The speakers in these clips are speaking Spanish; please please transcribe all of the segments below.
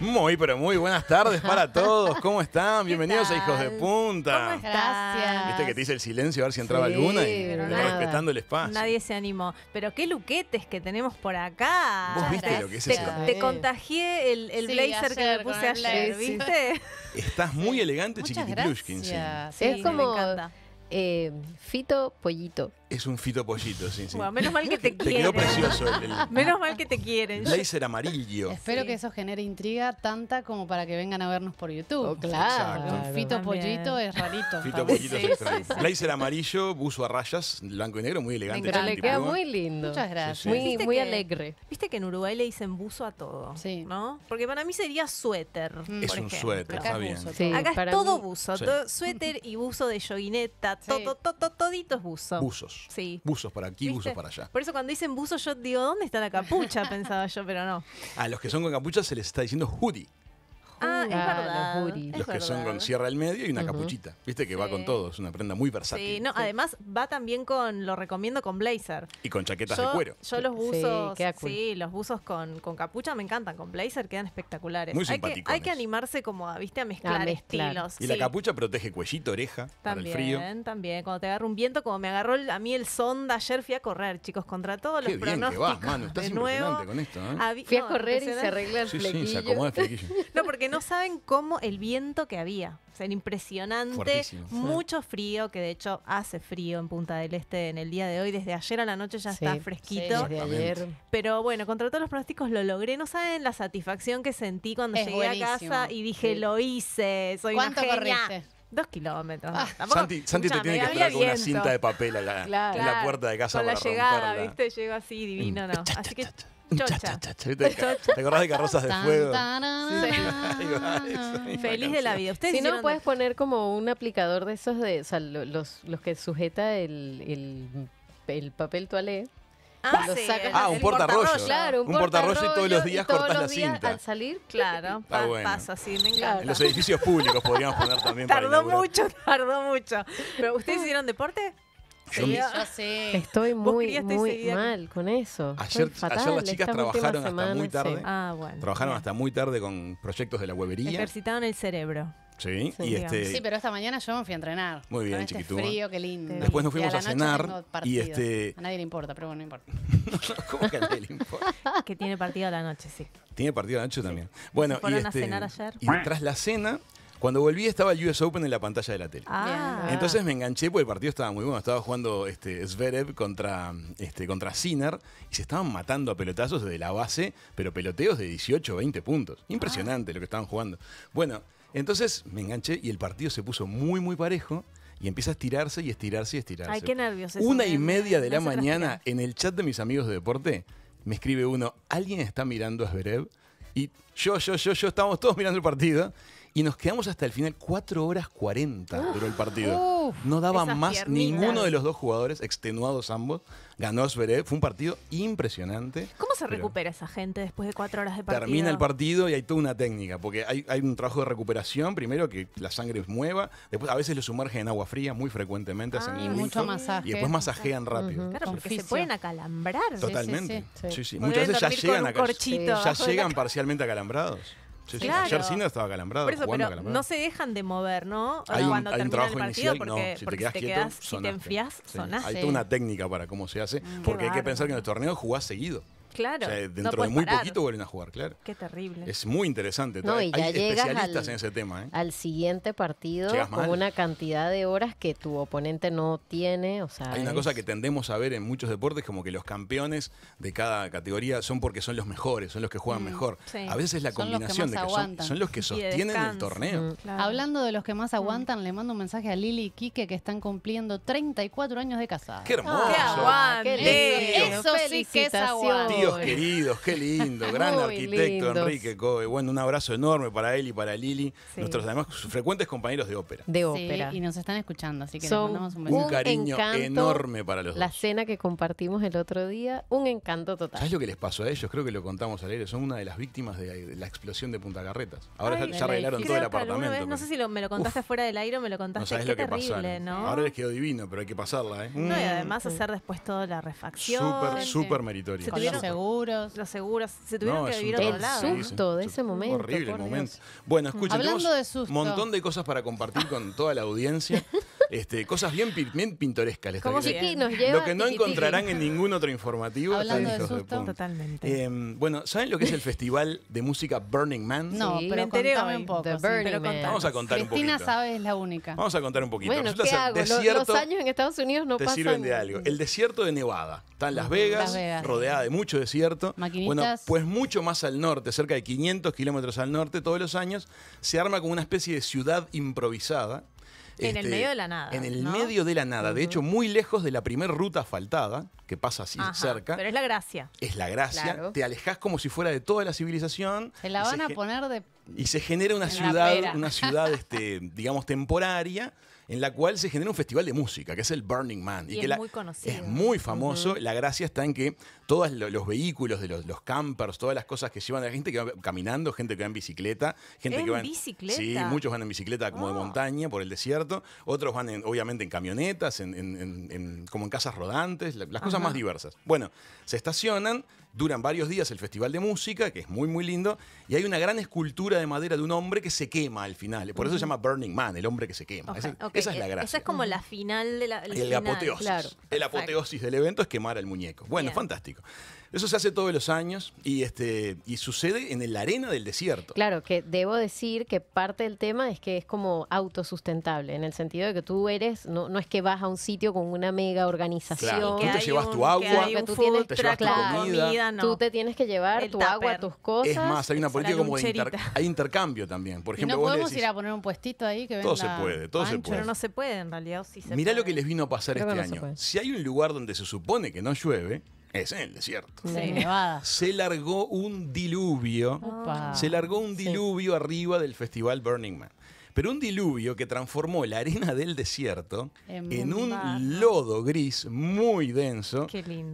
Muy, pero muy buenas tardes para todos. ¿Cómo están? Bienvenidos a Hijos de Punta. Gracias. Viste que te hice el silencio a ver si entraba sí, y respetando el espacio. Nadie se animó. Pero qué luquetes que tenemos por acá. ¿Vos viste lo que es eso? Te, contagié el, blazer que me puse ayer, ¿viste? Estás muy elegante, chiquitiplushkin. Sí, es como eh, fito pollito. Es un pollito, sí, sí. Bueno, menos mal que te quieren. Te quedó precioso. menos mal que te quieren. Blazer amarillo. Espero que eso genere intriga tanta como para que vengan a vernos por YouTube. Oh, claro. Un fito pollito es rarito. pollito es extraño. amarillo, buzo a rayas, blanco y negro, muy elegante. Pero le queda muy lindo. Muchas gracias. Muy, muy alegre. Viste que en Uruguay le dicen buzo a todo, sí. ¿no? Porque para mí sería suéter, mm. Es un suéter, Acá está bien. Acá es todo buzo. suéter y buzo de yoguineta. Todo, todo, todito es buzo. Buzos buzos. para aquí, buzos para allá. Por eso cuando dicen buzos yo digo, ¿dónde está la capucha? Pensaba yo, pero no. A los que son con capucha se les está diciendo hoodie. Ah, verdad. Los, que son con sierra al medio y una capuchita. Viste que va con todo, es una prenda muy versátil. Sí, no, además va también con, lo recomiendo con blazer. Y con chaquetas de cuero. Yo los buzos, sí, los buzos con, capucha me encantan, con blazer quedan espectaculares. Muy hay que, hay que animarse como a, viste, a mezclar, estilos. Y la capucha protege cuellito, oreja, también, frío. También, cuando te agarra un viento, como me agarró a mí el sonda ayer, fui a correr, chicos, contra todos los pronósticos. estás nuevo, con esto, ¿eh? Fui a correr y se arregla sí, se acomoda el flequillo. no, porque no saben cómo el viento que había. O sea, era impresionante. Mucho frío, que de hecho hace frío en Punta del Este en el día de hoy. Desde ayer a la noche ya está fresquito. Pero bueno, contra todos los pronósticos lo logré. No saben la satisfacción que sentí cuando llegué a casa y dije, lo hice, soy una ¿Cuánto corriste? Dos kilómetros. Ah. Santi, te tiene que con una cinta de papel en la puerta de casa la llegada, ¿viste? Llego así, divino, mm. ¿no? Así que ¿Te, acordás de Carrozas de Fuego? Feliz de la vida. si no, puedes poner como un aplicador de esos, de, los, que sujeta el, papel toalé. Ah, ah un portarrollo. un, y todos los días la cinta. Al salir, claro, pasa En los edificios públicos podríamos poner también. tardó mucho, tardó mucho. ¿Pero ustedes ah. hicieron deporte? Estoy muy, muy mal con eso. Ayer, las chicas trabajaron hasta muy tarde. Ah, bueno. Trabajaron hasta muy tarde con proyectos de la huevería. Ejercitaban el cerebro. Este sí, pero esta mañana yo me fui a entrenar. Muy bien, este frío, qué lindo. Después nos fuimos a, cenar. Y este... A nadie le importa, pero bueno, no importa. como que a nadie le importa? que tiene partido a la noche, sí. Tiene partido a la noche también. Bueno, este, y tras la cena cuando volví estaba el US Open en la pantalla de la tele. Ah. Entonces me enganché porque el partido estaba muy bueno. Estaba jugando este, Zverev contra, este, contra Sinner y se estaban matando a pelotazos desde la base, pero peloteos de 18 o 20 puntos. Impresionante ah. lo que estaban jugando. Bueno, entonces me enganché y el partido se puso muy, muy parejo y empieza a estirarse y estirarse y estirarse. Ay, qué nervios. Una y ¿eh? media de la mañana en el chat de mis amigos de deporte me escribe uno, alguien está mirando a Zverev y yo, yo, yo, yo, estamos todos mirando el partido y nos quedamos hasta el final, 4 horas 40 duró el partido. no daba más ninguno de los dos jugadores, extenuados ambos. Ganó Zverev, fue un partido impresionante. ¿Cómo se recupera esa gente después de 4 horas de partido? Termina el partido y hay toda una técnica, porque hay, un trabajo de recuperación, primero que la sangre mueva, después a veces lo sumergen en agua fría, muy frecuentemente hacen y ah, mucho masaje. Y después masajean rápido. Claro, porque se pueden acalambrar. Totalmente. Muchas veces ya llegan, ya llegan parcialmente acalambrados. Sí, claro. Ayer estaba calambrada. Por calambrado. no se dejan de mover, ¿no? Hay un, trabajo partido, inicial, porque, no, si te quedas quieto, si te Hay toda una técnica para cómo se hace, mm. porque hay que pensar que en el torneo jugás seguido. Claro. dentro de muy poquito vuelven a jugar, claro. Qué terrible. Es muy interesante. No, Hay especialistas en ese tema. ¿eh? Al siguiente partido con una cantidad de horas que tu oponente no tiene. Hay una cosa que tendemos a ver en muchos deportes, como que los campeones de cada categoría son porque son los mejores, son los que juegan mm, mejor. A veces la combinación de que son, los que sostienen el torneo. Mm, Hablando de los que más mm. aguantan, le mando un mensaje a Lili y Quique que están cumpliendo 34 años de casada. ¡Qué hermoso! qué, Eso, eso sí que es aguante queridos, qué lindo. Gran arquitecto Enrique Cove. Bueno, un abrazo enorme para él y para Lili, nuestros además frecuentes compañeros de ópera. De ópera. y nos están escuchando, así que les un beso. Un cariño enorme para los dos. La cena que compartimos el otro día, un encanto total. ¿Sabes lo que les pasó a ellos? Creo que lo contamos al aire. Son una de las víctimas de la explosión de Punta Carretas. Ahora ya, arreglaron todo el apartamento. no sé si me lo contaste fuera del aire o me lo contaste. No sabes lo terrible, Ahora les quedó divino, pero hay que pasarla, ¿eh? y mm. además hacer después toda la refacción. Súper, súper meritorio seguros. Los seguros. Se tuvieron que vivir a otro lado. El susto de ese momento. Horrible el momento. Bueno, escuchen, un montón de cosas para compartir con toda la audiencia. Este, cosas bien, pintorescas. Les Como Lo que no encontrarán en ningún otro informativo. Hablando de em, bueno, ¿saben lo que es el festival de música Burning Man? No, pero contame un poco. Vamos a contar un poquito. es la única. Vamos a contar un poquito. Bueno, los años en Estados Unidos no pasan. algo. El desierto de Nevada. Está en Las Vegas, rodeada de mucho desierto. Bueno, pues mucho más al norte, cerca de 500 kilómetros al norte, todos los años, se arma como una especie de ciudad improvisada en el este, medio de la nada. En el medio de la nada. De hecho, muy lejos de la primera ruta asfaltada, que pasa así cerca. Pero es la gracia. Es la gracia. Te alejas como si fuera de toda la civilización. Se la van a poner de. Y se genera una ciudad, una ciudad, este, digamos, temporaria en la cual se genera un festival de música, que es el Burning Man. Y, que es muy conocido. Es muy famoso. La gracia está en que todos los vehículos, de los, campers, todas las cosas que llevan la gente que va caminando, gente que va en bicicleta, gente ¿En bicicleta. Sí, muchos van en bicicleta como de montaña por el desierto, otros van obviamente en camionetas, como en casas rodantes, las cosas más diversas. Bueno, se estacionan duran varios días el festival de música, que es muy, muy lindo, y hay una gran escultura de madera de un hombre que se quema al final. Por eso se llama Burning Man, el hombre que se quema. esa, es e la gracia. Esa es como la final de la. El, apoteosis. El apoteosis del evento es quemar al muñeco. Bueno, fantástico. Eso se hace todos los años y, este, y sucede en la arena del desierto. Claro, que debo decir que parte del tema es que es como autosustentable, en el sentido de que tú eres, no, no es que vas a un sitio con una mega organización. Claro, tú te llevas tu agua, que tú te llevas claro, tu comida. no. Tú te tienes que llevar tu agua, tus cosas. Es más, hay una política como de hay intercambio también. Por ejemplo, ¿Y no podemos ir a poner un puestito ahí que Todo se puede, todo se puede. Pero no se puede en realidad. Sí se Mirá lo que les vino a pasar este año. Si hay un lugar donde se supone que no llueve, es el desierto. Se largó un diluvio. Se largó un diluvio arriba del festival Burning Man pero un diluvio que transformó la arena del desierto en, un lodo gris muy denso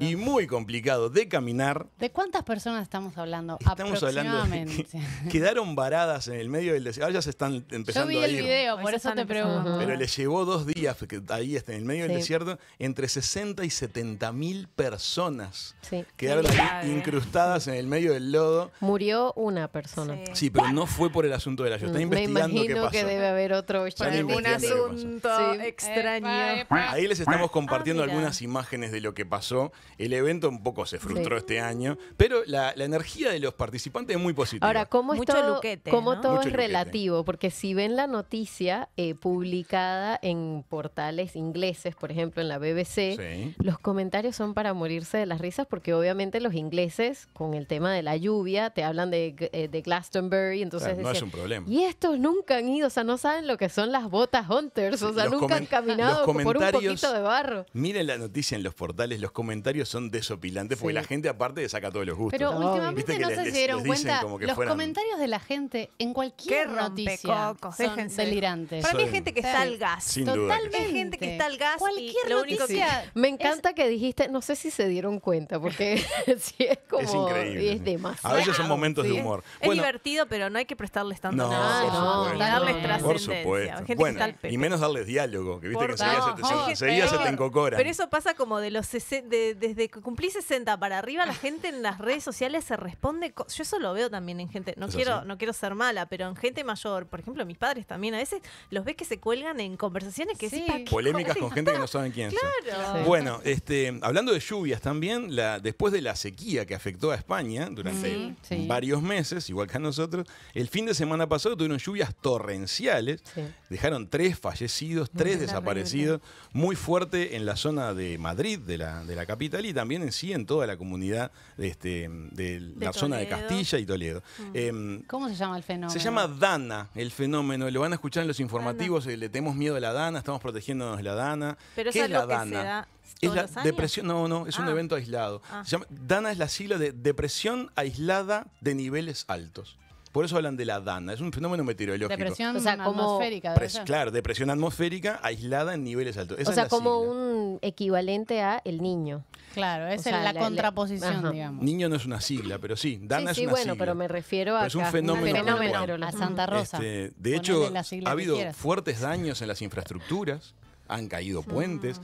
y muy complicado de caminar. ¿De cuántas personas estamos hablando? Estamos hablando quedaron varadas en el medio del desierto. Ahora ya se están empezando Yo vi a el video, por eso te pregunto. Pero les llevó dos días que ahí está en el medio del desierto entre 60 y 70 mil personas quedaron ahí incrustadas en el medio del lodo. Murió una persona. Sí, pero no fue por el asunto de la. lluvia. Está investigando qué pasó debe haber otro asunto extraño. Ahí les estamos ah, compartiendo algunas imágenes de lo que pasó. El evento un poco se frustró este año, pero la, energía de los participantes es muy positiva. Ahora, ¿cómo, todo, es relativo? Porque si ven la noticia eh, publicada en portales ingleses, por ejemplo, en la BBC, los comentarios son para morirse de las risas porque obviamente los ingleses, con el tema de la lluvia, te hablan de, eh, de Glastonbury, entonces... no es un problema. Y estos nunca han ido sea, no saben lo que son las botas Hunters, o sea, nunca han caminado por un poquito de barro. Miren la noticia en los portales, los comentarios son desopilantes, porque la gente aparte saca todos los gustos. Pero últimamente no se dieron cuenta, los comentarios de la gente en cualquier noticia son delirantes. Para mí hay gente que está al gas. Totalmente. Hay gente que está al gas cualquier y Me encanta que dijiste, no sé si se dieron cuenta, porque es como... Es increíble. Es demasiado. A veces son momentos de humor. Es divertido, pero no hay que prestarles tanto. No, ah, no, no, por supuesto. bueno, y menos darles diálogo, que viste enseguida se, te encocora. Pero eso pasa como de los desde que cumplí 60 para arriba, la gente en las redes sociales se responde. Yo eso lo veo también en gente. No, quiero, no quiero ser mala, pero en gente mayor, por ejemplo, mis padres también, a veces los ves que se cuelgan en conversaciones que sí. Polémicas con gente que no saben quién es. Bueno, este, hablando de lluvias también, la, después de la sequía que afectó a España durante varios meses, igual que a nosotros, el fin de semana pasado tuvieron lluvias torrenciales dejaron tres fallecidos, tres desaparecidos, muy fuerte en la zona de Madrid, de la, capital, y también en sí en toda la comunidad de, este, de, la zona de Castilla y Toledo. Mm. Em, ¿Cómo se llama el fenómeno? Se llama Dana, el fenómeno. Lo van a escuchar en los informativos, eh, le tenemos miedo a la Dana, estamos protegiéndonos de la Dana. ¿Qué es, la Dana? es depresión, no, no, es un ah. evento aislado. Ah. Dana es la sigla de depresión aislada de niveles altos. Por eso hablan de la dana. Es un fenómeno meteorológico. Depresión atmosférica. claro, depresión atmosférica aislada en niveles altos. o sea, como un equivalente a el niño. Claro, es la, contraposición, digamos. Niño no es una sigla, pero sí. Dana es bueno, pero me refiero a. Es un fenómeno. Santa Rosa. Este, de hecho, ha habido fuertes daños en las infraestructuras han caído mm, puentes,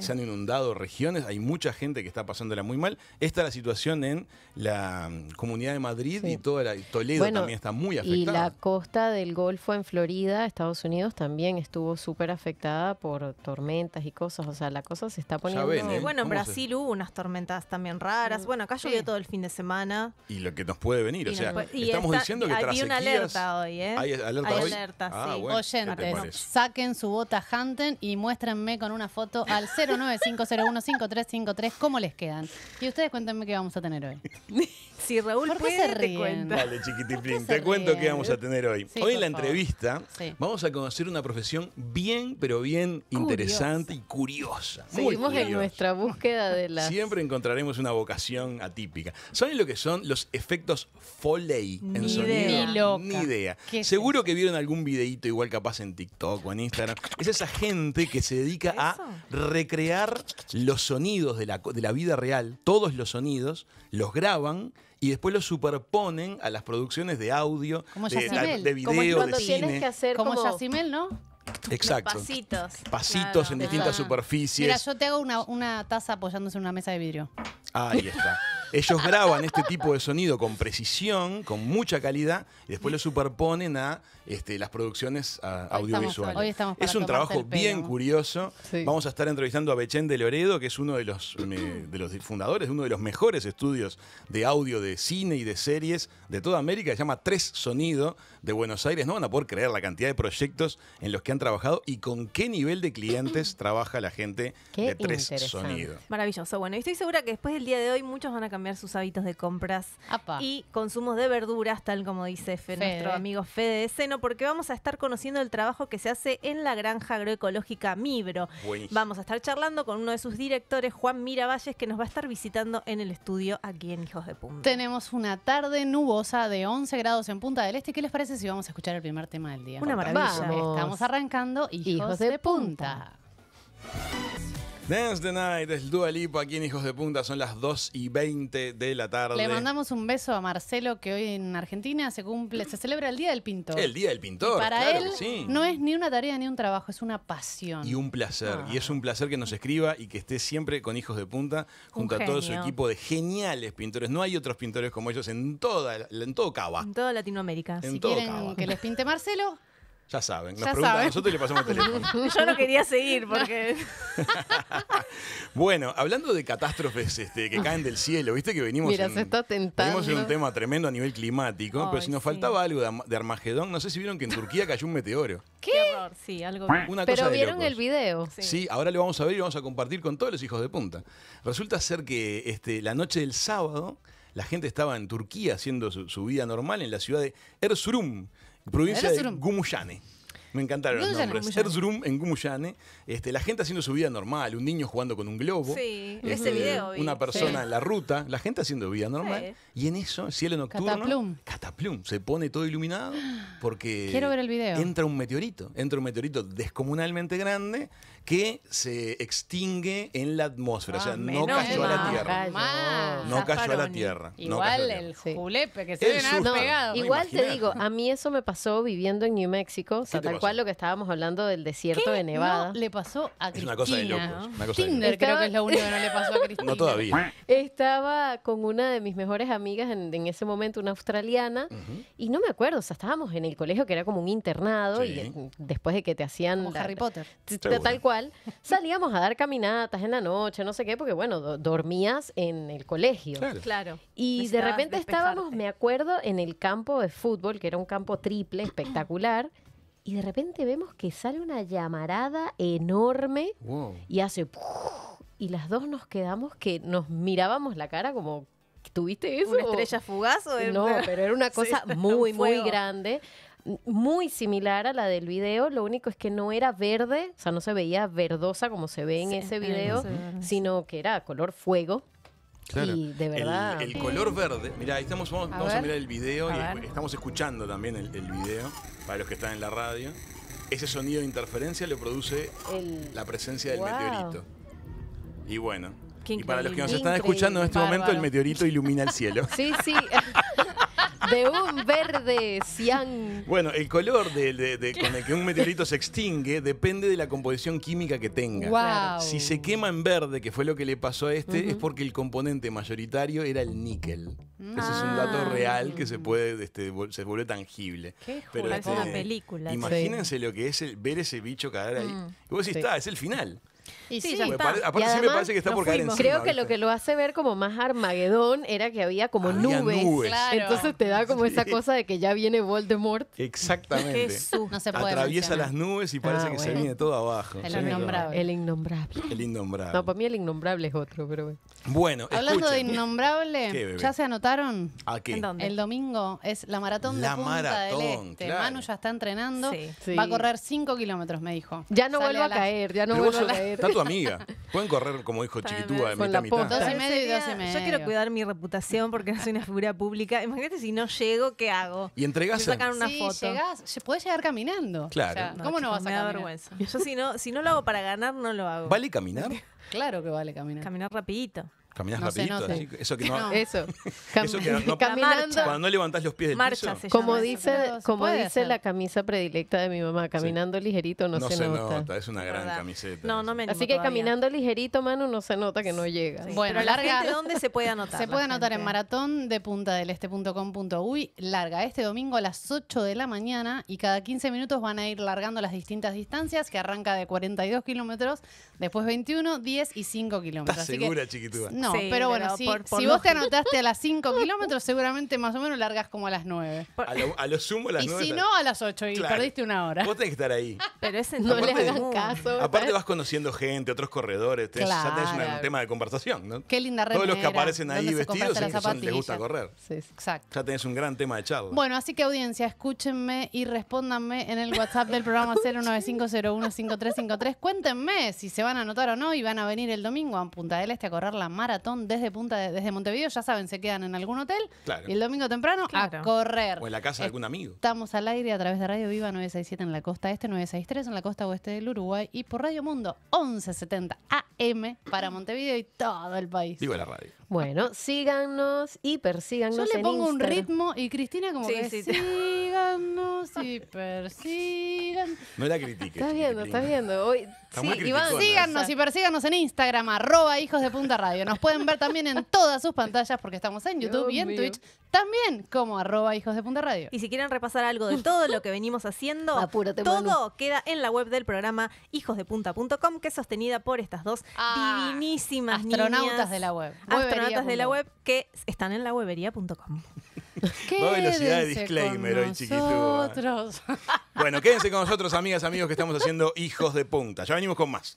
se han inundado regiones, hay mucha gente que está pasándola muy mal. Esta es la situación en la mm, Comunidad de Madrid y toda la Toledo también está muy afectada. Y la costa del Golfo en Florida, Estados Unidos, también estuvo súper afectada por tormentas y cosas. O sea, la cosa se está poniendo. ¿eh? Bueno, en Brasil hubo unas tormentas también raras. Mm, bueno, acá llovió todo el fin de semana. Y lo que nos puede venir, o sea, estamos diciendo que tras sequías, alerta hoy, ¿eh? Hay alerta hoy. Alerta, ah, sí. Oyentes, saquen su bota Hunter y muéstrenme con una foto al 095015353 cómo les quedan. Y ustedes cuéntenme qué vamos a tener hoy. si Raúl puede, te cuenta. te cuento qué vamos a tener hoy. hoy en la entrevista vamos a conocer una profesión bien, pero bien interesante y curiosa. Seguimos en nuestra búsqueda de la... Siempre encontraremos una vocación atípica. ¿Saben lo que son los efectos Foley en Ni sonido? Ni, idea. Seguro que vieron algún videito igual capaz en TikTok o en Instagram. Es esa gente que se dedica a recrear los sonidos de la, vida real, todos los sonidos, los graban y después los superponen a las producciones de audio, de, de, video, cuando tienes Que hacer como, Yacimel, ¿no? Exacto. pasitos. Pasitos en distintas superficies. Mira, yo te hago una, una taza apoyándose en una mesa de vidrio. Ahí está. Ellos graban este tipo de sonido con precisión, con mucha calidad, y después lo superponen a este, las producciones audiovisuales. es un trabajo bien curioso. Vamos a estar entrevistando a Bechén de Loredo, que es uno de los, eh, fundadores de uno de los mejores estudios de audio de cine y de series de toda América, se llama Tres Sonido de Buenos Aires. No van a poder creer la cantidad de proyectos en los que han trabajado y con qué nivel de clientes trabaja la gente de Tres Sonido. Maravilloso. Bueno, y estoy segura que después del día de hoy muchos van a cambiar sus hábitos de compras y consumos de verduras, tal como dice nuestro amigo Fede de Seno, porque vamos a estar conociendo el trabajo que se hace en la granja agroecológica Mibro. Vamos a estar charlando con uno de sus directores, Juan Miravalles, que nos va a estar visitando en el estudio aquí en Hijos de Punta. Tenemos una tarde nubosa de 11 grados en Punta del Este. ¿Qué les parece si vamos a escuchar el primer tema del día? Una maravilla. Estamos arrancando Hijos, de, punta. Dance the Night es Dua Lipa aquí en Hijos de Punta, son las 2 y 20 de la tarde. Le mandamos un beso a Marcelo que hoy en Argentina se cumple, se celebra el Día del Pintor. El Día del Pintor. para él sí. no es ni una tarea ni un trabajo, es una pasión. Y un placer, y es un placer que nos escriba y que esté siempre con Hijos de Punta junto a todo su equipo de geniales pintores. No hay otros pintores como ellos en toda en todo Cava. En toda Latinoamérica. si quieren que les pinte Marcelo, ya saben, nos preguntan a nosotros le pasamos el teléfono. Yo no quería seguir porque. bueno, hablando de catástrofes este, que caen del cielo, viste que venimos. Mira, se está tentando. Venimos en un tema tremendo a nivel climático, pero si nos faltaba algo de, Armagedón, no sé si vieron que en Turquía cayó un meteoro. ¿Qué? sí, algo. Una pero vieron el video. Sí. ahora lo vamos a ver y vamos a compartir con todos los hijos de punta. Resulta ser que este, la noche del sábado. La gente estaba en Turquía haciendo su vida normal en la ciudad de Erzurum, Provincia de Gumuyane Me encantaron los nombres. Erzurum en Gumuyane este, la gente haciendo su vida normal, un niño jugando con un globo. Sí, este, video. Una persona en la ruta, la gente haciendo vida normal. Y en eso, cielo nocturno. Cataplum. Se pone todo iluminado porque. Entra un meteorito. Entra un meteorito descomunalmente grande que se extingue en la atmósfera, o sea, ah, no cayó, a la tierra. no cayó a la tierra. Igual el julepe que se ve pegado. Igual te digo, a mí eso me pasó viviendo en New Mexico, o sea, tal cual lo que estábamos hablando del desierto de Nevada. le pasó a Cristina. Es una cosa de locos. Una cosa creo que es lo único que no le pasó a Cristina. No todavía. Estaba con una de mis mejores amigas en, ese momento, una australiana, y no me acuerdo, o sea, estábamos en el colegio que era como un internado y después de que te hacían... Como Harry Potter. Tal cual salíamos a dar caminatas en la noche, no sé qué, porque bueno, dormías en el colegio. Claro. Y de repente estábamos, me acuerdo, en el campo de fútbol, que era un campo triple espectacular. y de repente vemos que sale una llamarada enorme y hace y las dos nos quedamos que nos mirábamos la cara como ¿tuviste eso? ¿Una estrella fugaz o No, pero era una cosa muy, muy grande muy similar a la del video, lo único es que no era verde, o sea, no se veía verdosa como se ve en ese video, sino que era color fuego. Claro. Y de verdad. El, color verde, mira, ahí estamos, vamos a, mirar el video y estamos escuchando también el, video para los que están en la radio. Ese sonido de interferencia lo produce la presencia del meteorito. Y bueno, y para los que nos están escuchando en este momento, el meteorito ilumina el cielo. Sí, sí. de un verde cian. Bueno, el color con el que un meteorito se extingue depende de la composición química que tenga. Si se quema en verde, que fue lo que le pasó a este, es porque el componente mayoritario era el níquel. Ese es un ah. dato real que se puede, este, se vuelve tangible. Qué Pero, este, película. Imagínense lo que es el, ver ese bicho caer ahí. Mm. Y vos está, es el final sí, aparte parece que está por caer Creo que lo que lo hace ver como más Armagedón era que había como nubes. Entonces te da como esa cosa de que ya viene Voldemort. Exactamente. No Atraviesa las nubes y ah, parece que se viene todo abajo. El innombrable. El innombrable. No, para mí el innombrable es otro, pero bueno. Bueno, Hablando de innombrable, ¿ya se anotaron? ¿A qué? El domingo es la maratón de Punta este. Manu ya está entrenando. Va a correr 5 kilómetros, me dijo. Ya no vuelvo a caer, ya no a caer Está tu amiga. Pueden correr, como dijo Chiquitúa, de mitad a mitad. Dos y medio dos y medio. Yo quiero cuidar mi reputación porque no soy una figura pública. Imagínate si no llego, ¿qué hago? Y entregas Si sacan una sí, foto. Llegás, podés llegar caminando. Claro. ¿Cómo no vas a caminar? Me da vergüenza. Yo si no, si no lo hago para ganar, no lo hago. ¿Vale caminar? Claro que vale caminar. Caminar rapidito. Caminas rapidito, eso que no, eso. caminando. Cuando no levantás los pies del piso. Como dice, como dice la camisa predilecta de mi mamá, caminando ligerito no, se, No se nota. Es una gran camiseta. Así que caminando ligerito, mano, no se nota que no llega. Bueno, larga. ¿De ¿Dónde se puede anotar? Se puede anotar en maratón de punta del este.com.uy, larga este domingo a las 8 de la mañana y cada 15 minutos van a ir largando las distintas distancias que arranca de 42 kilómetros, después 21, 10 y 5 kilómetros. segura, chiquitúa? No, pero bueno, si, vos te anotaste a las 5 kilómetros, seguramente más o menos largas como a las 9. A lo, sumo a las Y si no, a las 8 y perdiste una hora. Vos tenés que estar ahí. Pero ese No le Aparte- caso. Aparte ¿eh? vas conociendo gente, otros corredores, ya tenés un tema de conversación, Qué linda red Todos los que aparecen ahí vestidos es les gusta correr. exacto. Ya tenés un gran tema de charla. Bueno, así que audiencia, escúchenme y respóndanme en el WhatsApp del programa 095015353. Cuéntenme si se van a anotar o no y van a venir el domingo a Punta del Este a correr la marca desde Punta desde Montevideo, ya saben, se quedan en algún hotel y el domingo temprano a correr. O en la casa de algún amigo. Estamos al aire a través de Radio Viva 967 en la costa este, 963 en la costa oeste del Uruguay y por Radio Mundo 1170 AM para Montevideo y todo el país. Viva la radio. Bueno, síganos y persíganos. Yo le pongo un ritmo y Cristina como que síganos y persíganos. No la critiques. Estás viendo, estás viendo. sí, síganos y persíganos en Instagram, arroba hijos de punta radio. Nos pueden ver también en todas sus pantallas porque estamos en YouTube y en Twitch también como arroba hijos de punta radio. Y si quieren repasar algo de todo lo que venimos haciendo, todo queda en la web del programa hijosdepunta.com que es sostenida por estas dos ah, divinísimas astronautas de la web notas de la web que están en la Va velocidad de disclaimer hoy, chiquito. Bueno, quédense con nosotros, amigas, amigos, que estamos haciendo hijos de punta. Ya venimos con más.